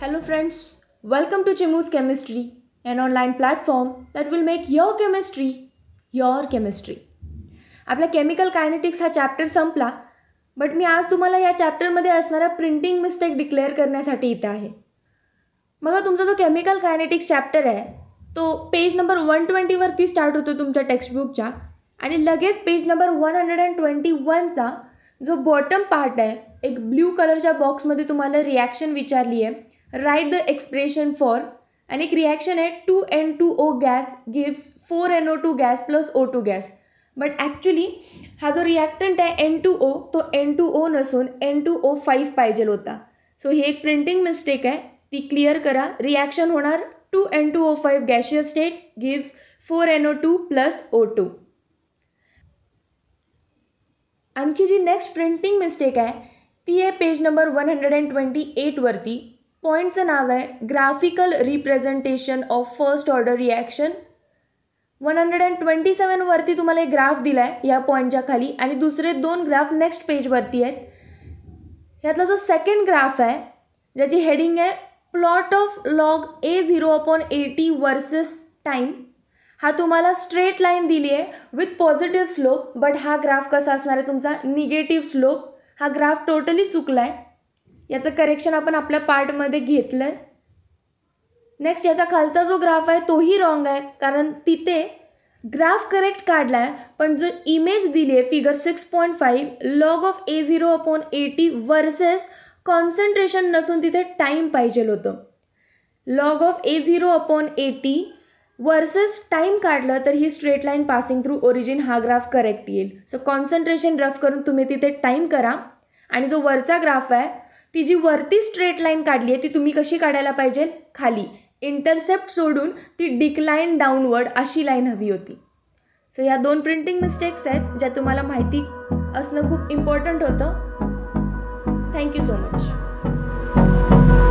Hello friends, welcome to Chimu's Chemistry, an online platform that will make your chemistry your chemistry आपला chemical kinetics हा chapter संपला but मी आज तुम्हाला या चॅप्टरमध्ये असणारा प्रिंटिंग मिस्टेक डिक्लेअर करण्यासाठी इथे आहे बघा तुमचा जो केमिकल कायनेटिक्स चॅप्टर आहे तो पेज नंबर वन ट्वेंटीवरती स्टार्ट होतो तुमच्या टेक्स्टबुकच्या आणि लगेच page number one hundred and twenty वनचा जो बॉटम पार्ट आहे एक ब्ल्यू कलरच्या बॉक्समध्ये तुम्हाला रिॲक्शन विचारली आहे राईट द एक्सप्रेशन फॉर आणि एक रिॲक्शन आहे two two N O gas gives four N O two gas plus O two gas but actually हा जो रिॲक्टंट आहे एन टू ओ तो एन टू ओ नसून एन टू ओ फाईव्ह पाहिजे होता सो ही एक प्रिंटिंग मिस्टेक आहे ती क्लिअर करा रिॲक्शन होणार two N two O five gaseous state gives four N O two plus O two आणखी जी नेक्स्ट प्रिंटिंग मिस्टेक आहे ती आहे page number one hundred and twenty एटवरती पॉईंटचं नाव आहे graphical representation of first order reaction one hundred and twenty सेवनवरती तुम्हाला एक ग्राफ दिला आहे या पॉईंटच्या खाली आणि दुसरे दोन ग्राफ नेक्स्ट पेजवरती आहेत ह्यातला जो सेकंड ग्राफ आहे ज्याची हेडिंग आहे plot of log A zero upon A T versus time हा तुम्हाला स्ट्रेट लाईन दिली आहे विथ पॉझिटिव्ह स्लोप बट हा ग्राफ कसा असणार आहे तुमचा निगेटिव्ह स्लोप हा ग्राफ टोटली चुकला आहे याचं करेक्शन आपण आपल्या पार्टमध्ये घेतलं आहे नेक्स्ट याचा खालचा जो ग्राफ आहे तोही रॉंग आहे कारण तिथे ग्राफ करेक्ट काढला आहे पण जो इमेज दिली आहे figure six point five log of A zero upon A T versus concentration नसून तिथे टाईम पाहिजे होतं log of A zero upon A T versus time काढलं तर ही straight line passing through origin हा ग्राफ करेक्ट येईल सो कॉन्सन्ट्रेशन रफ करून तुम्ही तिथे टाईम करा आणि जो वरचा ग्राफ आहे ती जी वरती स्ट्रेट लाईन काढली आहे ती तुम्ही कशी काढायला पाहिजे खाली इंटरसेप्ट सोडून ती डिक्लाईन डाऊनवर्ड अशी लाईन हवी होती सो या दोन प्रिंटिंग मिस्टेक्स आहेत ज्या तुम्हाला माहिती असणं खूप इम्पॉर्टंट होतं थँक्यू सो मच